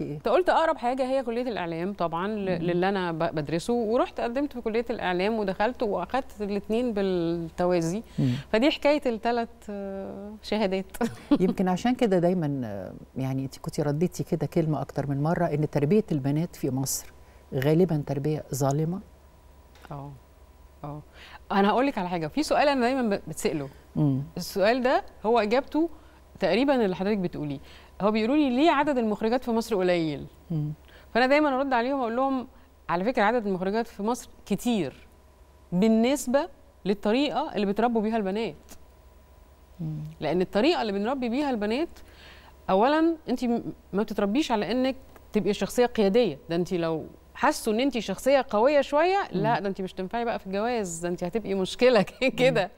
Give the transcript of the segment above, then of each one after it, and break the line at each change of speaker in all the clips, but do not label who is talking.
انت
قلت اقرب حاجه هي كليه الاعلام طبعا للي انا بدرسه ورحت قدمت في كليه الاعلام ودخلت واخدت الاثنين بالتوازي فدي حكايه الثلاث آه، شهادات
يمكن عشان كده دايما آه، يعني انت كنت رديتي كده كلمه اكتر من مره ان تربيه البنات في مصر غالبا تربيه ظالمه
اه اه انا هقول لك على حاجه في سؤال انا دايما بتساله السؤال ده هو اجابته تقريبا اللي حضرتك بتقوليه هو بيقولوا لي ليه عدد المخرجات في مصر قليل فانا دايما ارد عليهم اقول لهم على فكره عدد المخرجات في مصر كتير بالنسبه للطريقه اللي بتربوا بيها البنات لان الطريقه اللي بنربي بيها البنات اولا انت ما بتتربيش على انك تبقي شخصيه قياديه ده انت لو حسوا ان انت شخصيه قويه شويه لا ده انت مش تنفعي بقى في الجواز ده انت هتبقي مشكله كده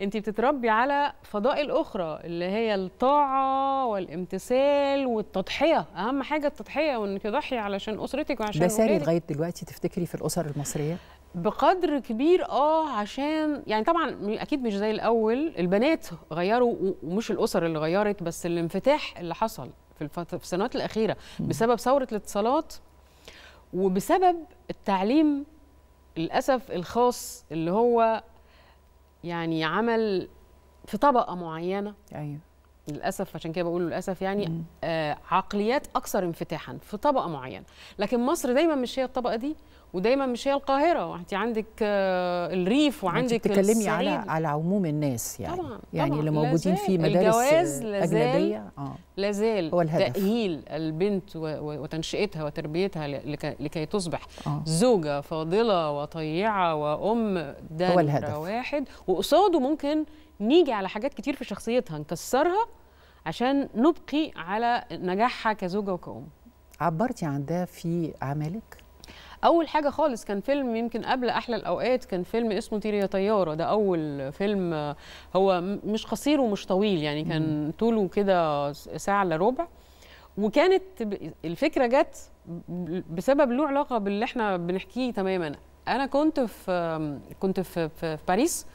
انت بتتربي على فضائل اخرى اللي هي الطاعه والامتثال والتضحيه اهم حاجه التضحيه وانك تضحي علشان اسرتك وعشان ده ساري لغايه دلوقتي تفتكري في الاسر المصريه بقدر كبير اه عشان يعني طبعا اكيد مش زي الاول البنات غيروا ومش الاسر اللي غيرت بس الانفتاح اللي حصل في السنوات الاخيره بسبب ثوره الاتصالات وبسبب التعليم للاسف الخاص اللي هو يعني عمل في طبقه معينه ايوه للاسف عشان كده بقول للاسف يعني آه عقليات اكثر انفتاحا في طبقه معينه لكن مصر دايما مش هي الطبقه دي ودايما مش هي القاهره وانت عندك آه الريف يعني وعندك بتتكلمي على على
عموم الناس يعني طبعا يعني طبعا اللي موجودين في مدارس الجواز اجنبيه اه
لازال هو الهدف. تاهيل البنت وتنشئتها وتربيتها لكي تصبح آه. زوجه فاضله وطيعه وام ده هو الهدف واحد وقصاده ممكن نيجي على حاجات كتير في شخصيتها نكسرها عشان نبقي على نجاحها كزوجه وكأم
عبرتي عن ده في عملك؟
اول حاجه خالص كان فيلم يمكن قبل احلى الاوقات كان فيلم اسمه تيريا يا طياره ده اول فيلم هو مش قصير ومش طويل يعني كان طوله كده ساعه الا ربع وكانت الفكره جت بسبب له علاقه باللي احنا بنحكيه تماما انا كنت في كنت في, في باريس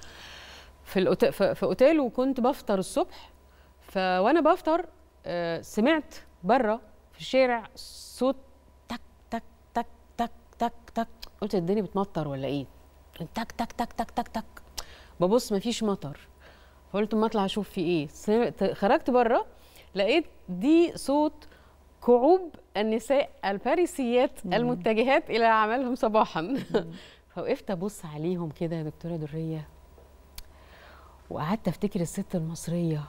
في في اوتيل وكنت بفطر الصبح فوانا بفطر آه، سمعت بره في الشارع صوت تك تك تك تك تك تك قلت الدنيا بتمطر ولا ايه تك تك تك تك تك تك ببص مفيش مطر فقلت اما اطلع اشوف في ايه سمعت خرجت بره لقيت دي صوت كعوب النساء الباريسيات المتجهات الى عملهم صباحا فوقفت ابص عليهم كده يا دكتوره دريه وقعدت افتكر الست المصريه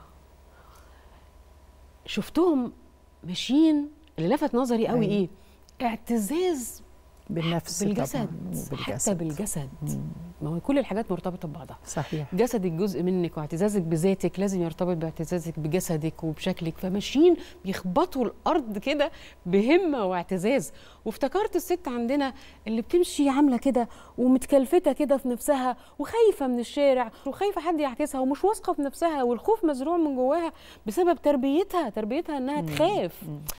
شفتهم ماشيين اللي لفت نظري قوي أيه. ايه اعتزاز بالنفس بالجسد, بالجسد. حتى بالجسد مم. ما هو كل الحاجات مرتبطه ببعضها صحيح جسدك جزء منك واعتزازك بذاتك لازم يرتبط باعتزازك بجسدك وبشكلك فماشيين بيخبطوا الارض كده بهمه واعتزاز وافتكرت الست عندنا اللي بتمشي عامله كده ومتكلفته كده في نفسها وخايفه من الشارع وخايفه حد يعكسها ومش واثقه في نفسها والخوف مزروع من جواها بسبب تربيتها تربيتها انها تخاف